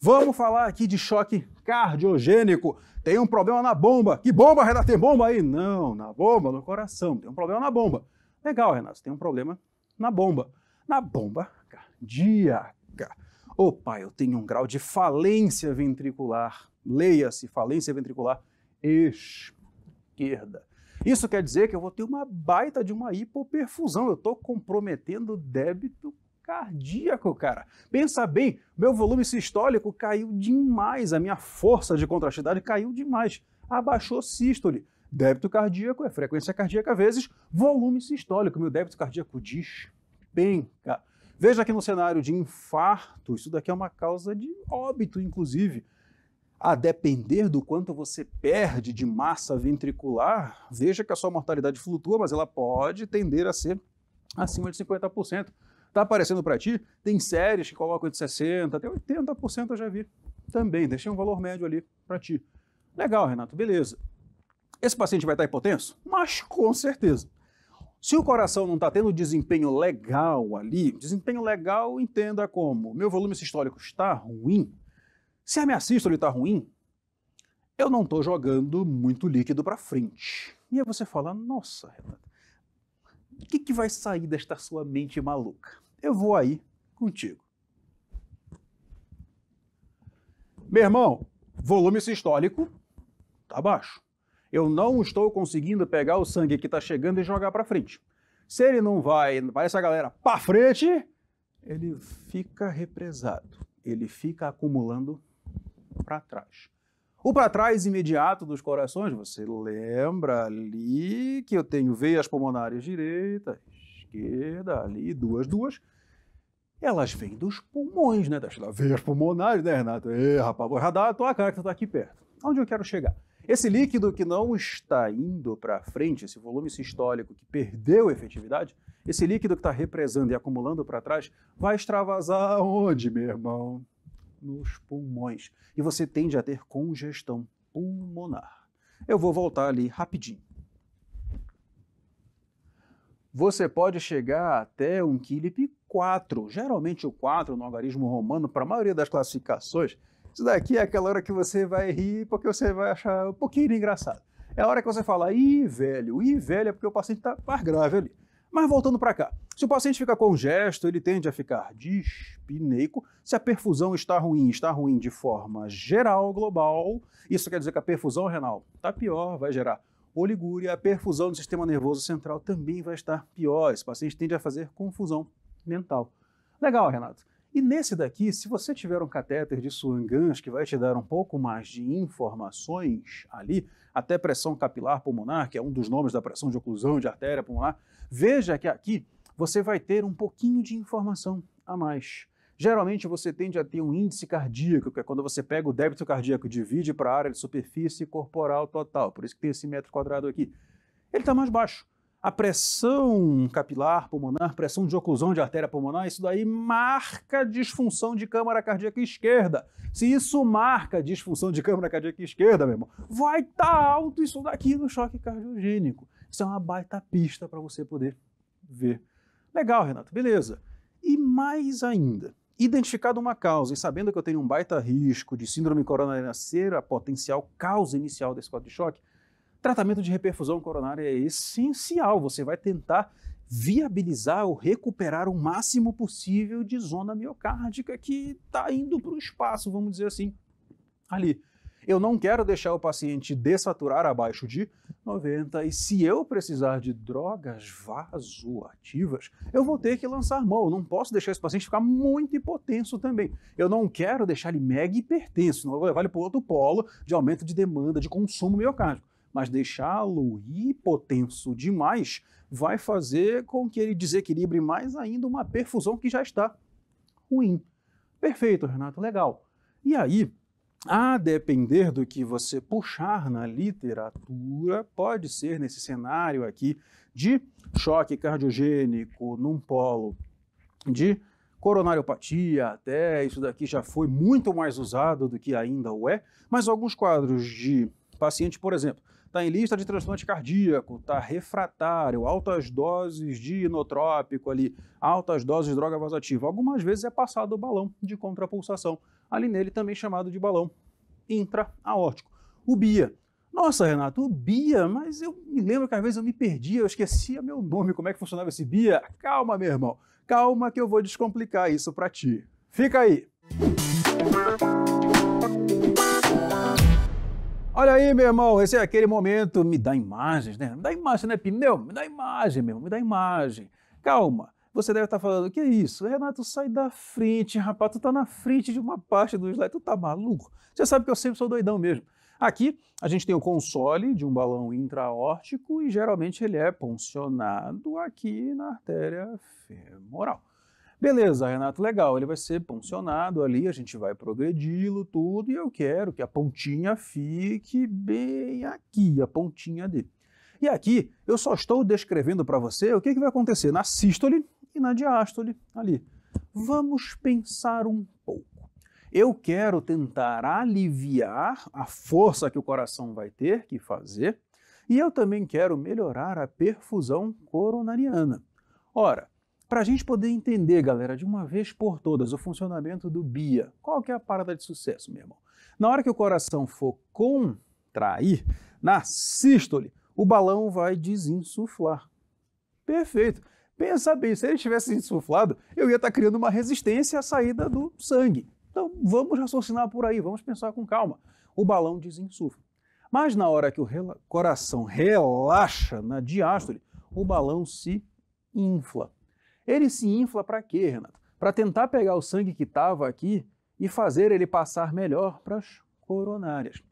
Vamos falar aqui de choque cardiogênico. Tem um problema na bomba. Que bomba, Renato? Tem bomba aí? Não, na bomba, no coração. Tem um problema na bomba. Legal, Renato, tem um problema na bomba. Na bomba cardíaca. Opa, eu tenho um grau de falência ventricular. Leia-se, falência ventricular esquerda. Isso quer dizer que eu vou ter uma baita de uma hipoperfusão. Eu estou comprometendo débito cardíaco, cara. Pensa bem, meu volume sistólico caiu demais, a minha força de contrastidade caiu demais, abaixou sístole. Débito cardíaco é frequência cardíaca vezes volume sistólico. Meu débito cardíaco diz cara. Veja que no cenário de infarto, isso daqui é uma causa de óbito, inclusive. A depender do quanto você perde de massa ventricular, veja que a sua mortalidade flutua, mas ela pode tender a ser acima de 50%. Tá aparecendo para ti? Tem séries que colocam de 60% até 80% eu já vi. Também, deixei um valor médio ali para ti. Legal, Renato, beleza. Esse paciente vai estar tá hipotenso? Mas com certeza. Se o coração não está tendo desempenho legal ali, desempenho legal entenda como meu volume sistólico está ruim, se a minha sístole está ruim, eu não estou jogando muito líquido para frente. E aí você fala, nossa, Renato, o que, que vai sair desta sua mente maluca? Eu vou aí contigo. Meu irmão, volume sistólico está baixo. Eu não estou conseguindo pegar o sangue que está chegando e jogar para frente. Se ele não vai vai essa galera para frente, ele fica represado, ele fica acumulando para trás. O para trás imediato dos corações, você lembra ali que eu tenho veias pulmonares direita, esquerda, ali, duas, duas. Elas vêm dos pulmões, né? Das veias pulmonares, né, Renato? Ei, rapaz, vou radar a tua cara que tu tá aqui perto. Onde eu quero chegar? Esse líquido que não está indo para frente, esse volume sistólico que perdeu efetividade, esse líquido que está represando e acumulando para trás, vai extravasar onde, meu irmão? nos pulmões e você tende a ter congestão pulmonar. Eu vou voltar ali rapidinho. Você pode chegar até um 1,4 4, Geralmente o 4 no algarismo romano, para a maioria das classificações, isso daqui é aquela hora que você vai rir porque você vai achar um pouquinho engraçado. É a hora que você fala, ih, velho, ih, velho, é porque o paciente está mais grave ali. Mas voltando para cá, se o paciente fica congesto, ele tende a ficar dispneico. Se a perfusão está ruim, está ruim de forma geral, global, isso quer dizer que a perfusão renal está pior, vai gerar oligúria. A perfusão do sistema nervoso central também vai estar pior. Esse paciente tende a fazer confusão mental. Legal, Renato. E nesse daqui, se você tiver um catéter de swangans que vai te dar um pouco mais de informações ali, até pressão capilar pulmonar, que é um dos nomes da pressão de oclusão de artéria pulmonar, veja que aqui você vai ter um pouquinho de informação a mais. Geralmente você tende a ter um índice cardíaco, que é quando você pega o débito cardíaco e divide para a área de superfície corporal total, por isso que tem esse metro quadrado aqui. Ele está mais baixo. A pressão capilar pulmonar, pressão de oclusão de artéria pulmonar, isso daí marca disfunção de câmara cardíaca esquerda. Se isso marca disfunção de câmara cardíaca esquerda, meu irmão, vai estar tá alto isso daqui no choque cardiogênico. Isso é uma baita pista para você poder ver. Legal, Renato, beleza. E mais ainda, identificado uma causa e sabendo que eu tenho um baita risco de síndrome coronariana ser a potencial causa inicial desse quadro de choque, Tratamento de reperfusão coronária é essencial. Você vai tentar viabilizar ou recuperar o máximo possível de zona miocárdica que está indo para o espaço, vamos dizer assim, ali. Eu não quero deixar o paciente dessaturar abaixo de 90 e se eu precisar de drogas vasoativas, eu vou ter que lançar mão. Não posso deixar esse paciente ficar muito hipotenso também. Eu não quero deixar ele mega hipertenso, não vou levar ele para outro polo de aumento de demanda de consumo miocárdico mas deixá-lo hipotenso demais vai fazer com que ele desequilibre mais ainda uma perfusão que já está ruim. Perfeito, Renato, legal. E aí, a depender do que você puxar na literatura, pode ser nesse cenário aqui de choque cardiogênico num polo de coronariopatia, até isso daqui já foi muito mais usado do que ainda o é, mas alguns quadros de paciente, por exemplo, Está em lista de transplante cardíaco, está refratário, altas doses de inotrópico ali, altas doses de droga vasoativa. Algumas vezes é passado o balão de contrapulsação, ali nele também chamado de balão intraaórtico. O BIA. Nossa, Renato, o BIA, mas eu me lembro que às vezes eu me perdia, eu esquecia meu nome, como é que funcionava esse BIA. Calma, meu irmão, calma que eu vou descomplicar isso para ti. Fica aí! Olha aí, meu irmão, esse é aquele momento, me dá imagens, né? Me dá imagem, né, pneu? Me dá imagem, meu irmão, me dá imagem. Calma, você deve estar falando, o que é isso? Renato, sai da frente, rapaz, tu tá na frente de uma parte do slide, tu tá maluco? Você sabe que eu sempre sou doidão mesmo. Aqui a gente tem o console de um balão intraórtico e geralmente ele é posicionado aqui na artéria femoral. Beleza, Renato, legal, ele vai ser funcionado ali, a gente vai progredi-lo tudo, e eu quero que a pontinha fique bem aqui, a pontinha dele. E aqui eu só estou descrevendo para você o que, que vai acontecer na sístole e na diástole ali. Vamos pensar um pouco. Eu quero tentar aliviar a força que o coração vai ter que fazer, e eu também quero melhorar a perfusão coronariana. Ora, para a gente poder entender, galera, de uma vez por todas, o funcionamento do BIA, qual que é a parada de sucesso, meu irmão? Na hora que o coração for contrair, na sístole, o balão vai desinsuflar. Perfeito. Pensa bem, se ele estivesse insuflado, eu ia estar tá criando uma resistência à saída do sangue. Então vamos raciocinar por aí, vamos pensar com calma. O balão desinsufla. Mas na hora que o rela coração relaxa na diástole, o balão se infla. Ele se infla para quê, Renato? Para tentar pegar o sangue que estava aqui e fazer ele passar melhor para as coronárias.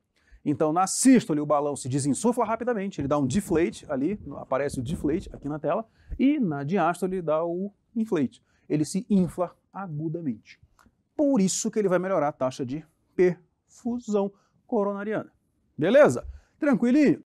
Então, na sístole, o balão se desinsufla rapidamente, ele dá um deflate ali, aparece o deflate aqui na tela, e na diástole dá o inflate. Ele se infla agudamente. Por isso que ele vai melhorar a taxa de perfusão coronariana. Beleza? Tranquilinho?